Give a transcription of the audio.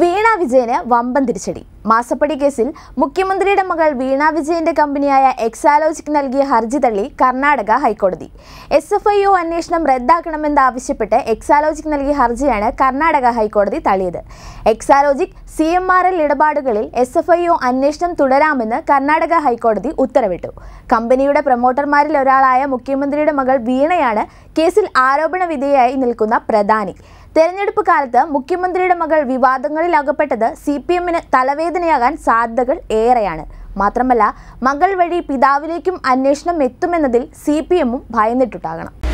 വീണ വിജയന് വമ്പൻ തിരിച്ചടി മാസപ്പടി കേസിൽ മുഖ്യമന്ത്രിയുടെ മകൾ വീണ വിജയന്റെ കമ്പനിയായ എക്സാലോജിക് നൽകിയ ഹർജി തള്ളി കർണാടക ഹൈക്കോടതി എസ് എഫ് ഐ ഒ അന്വേഷണം റദ്ദാക്കണമെന്നാവശ്യപ്പെട്ട് എക്സാലോജിക് നൽകിയ ഹർജിയാണ് കർണാടക ഹൈക്കോടതി തള്ളിയത് Exalogic C M R L ഇടപാടുകളിൽ എസ് എഫ് ഐ ഒ അന്വേഷണം തുടരാമെന്ന് കർണാടക ഹൈക്കോടതി ഉത്തരവിട്ടു കമ്പനിയുടെ പ്രൊമോട്ടർമാരിൽ ഒരാളായ മുഖ്യമന്ത്രിയുടെ മകൾ വീണയാണ് കേസിൽ ആരോപണ വിധേയായി നിൽക്കുന്ന പ്രധാനി തെരഞ്ഞെടുപ്പ് കാലത്ത് മുഖ്യമന്ത്രിയുടെ മകൾ വിവാദങ്ങളിൽ അകപ്പെട്ടത് സി പി എമ്മിന് തലവേദനയാകാൻ സാധ്യതകൾ ഏറെയാണ് മാത്രമല്ല മകൾ വഴി പിതാവിലേക്കും അന്വേഷണം എത്തുമെന്നതിൽ സി പി എമ്മും ഭയന്നിട്ടുണ്ടാകണം